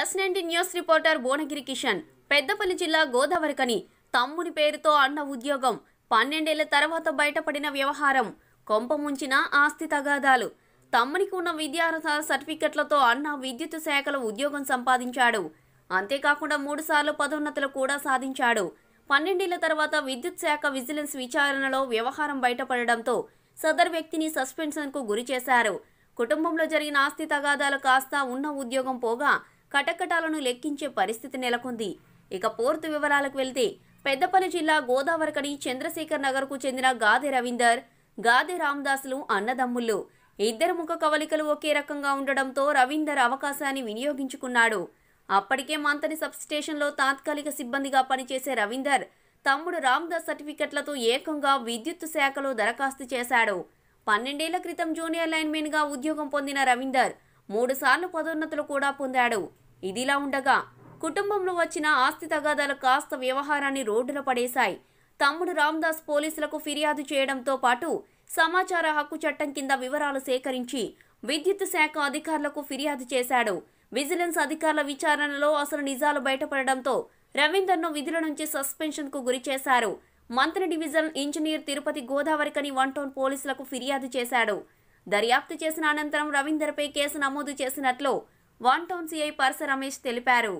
yes ninety news reporter Bhuvanagiri Kishan Peddapalli జిల్లా గోదావరికని తమ్ముని పేరుతో అన్న ఉద్యోగం పన్నెండేళ్ల తర్వాత బయటపడిన వ్యవహారం కొంప ముంచిన ఆస్తి తగాదాలు తమ్మునికి ఉన్న విద్యార్హత సర్టిఫికెట్లతో అన్న విద్యుత్ శాఖలో ఉద్యోగం సంపాదించాడు అంతేకాకుండా మూడుసార్లు పదోన్నతులు కూడా సాధించాడు పన్నెండేళ్ల తర్వాత విద్యుత్ శాఖ విజిలెన్స్ విచారణలో వ్యవహారం బయటపడడంతో సదర్ వ్యక్తిని సస్పెన్షన్కు గురి చేశారు కుటుంబంలో జరిగిన ఆస్తి తగాదాలు కాస్త ఉన్న ఉద్యోగం పోగా కటకటాలను లెక్కించే పరిస్థితి నెలకొంది ఇక పూర్తి వివరాలకు వెళ్తే పెద్దపల్లి జిల్లా గోదావరికడి చంద్రశేఖర్ నగర్కు చెందిన గాదె రవీందర్ గాదె రామదాసులు అన్నదమ్ముళ్ళు ఇద్దరు ముఖ కవలికలు ఒకే రకంగా ఉండడంతో రవీందర్ అవకాశాన్ని వినియోగించుకున్నాడు అప్పటికే మంతని సబ్స్టేషన్లో తాత్కాలిక సిబ్బందిగా పనిచేసే రవీందర్ తమ్ముడు రామ్దాస్ సర్టిఫికెట్లతో ఏకంగా విద్యుత్ శాఖలో దరఖాస్తు చేశాడు పన్నెండేళ్ల క్రితం జూనియర్ లైన్మెన్గా ఉద్యోగం పొందిన రవీందర్ మూడుసార్లు పదోన్నతులు కూడా పొందాడు ఇదిలా ఉండగా కుటుంబంలో వచ్చిన ఆస్తి తగాదాలు కాస్త వ్యవహారాన్ని రోడ్డున పడేశాయి తమ్ముడు రామ్దాస్ పోలీసులకు ఫిర్యాదు చేయడంతో పాటు సమాచార హక్కు చట్టం కింద వివరాలు సేకరించి విద్యుత్ శాఖ అధికారులకు ఫిర్యాదు చేశాడు విజిలెన్స్ అధికారుల విచారణలో అసలు నిజాలు బయటపడడంతో రవీందర్ను విధుల నుంచి సస్పెన్షన్కు గురి చేశారు మంత్రి division engineer Tirupati Godavarikhani one town పోలీసులకు ఫిర్యాదు చేశాడు దర్యాప్తు చేసిన అనంతరం రవీందర్పై కేసు నమోదు చేసినట్లు one town CI Parasa Ramesh తెలిపారు